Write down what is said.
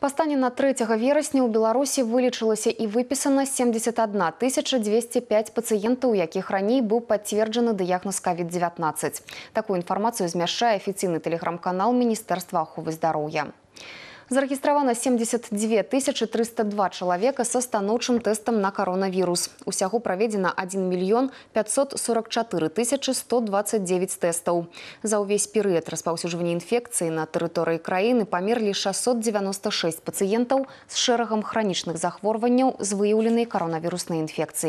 Постане на 3 вересня у Беларуси вылечилось и выписано 71 205 пациентов, у яких ранее был подтвержден диагноз COVID-19. Такую информацию измещает официальный телеграм-канал Министерства охвы здоровья. Зарегистрировано 72 302 человека со станучим тестом на коронавирус. Усяго проведено 1 миллион 544 129 тестов. За увесь период распаусюживания инфекции на территории краины померли 696 пациентов с шерохом хроничных захворваний с выявленной коронавирусной инфекцией.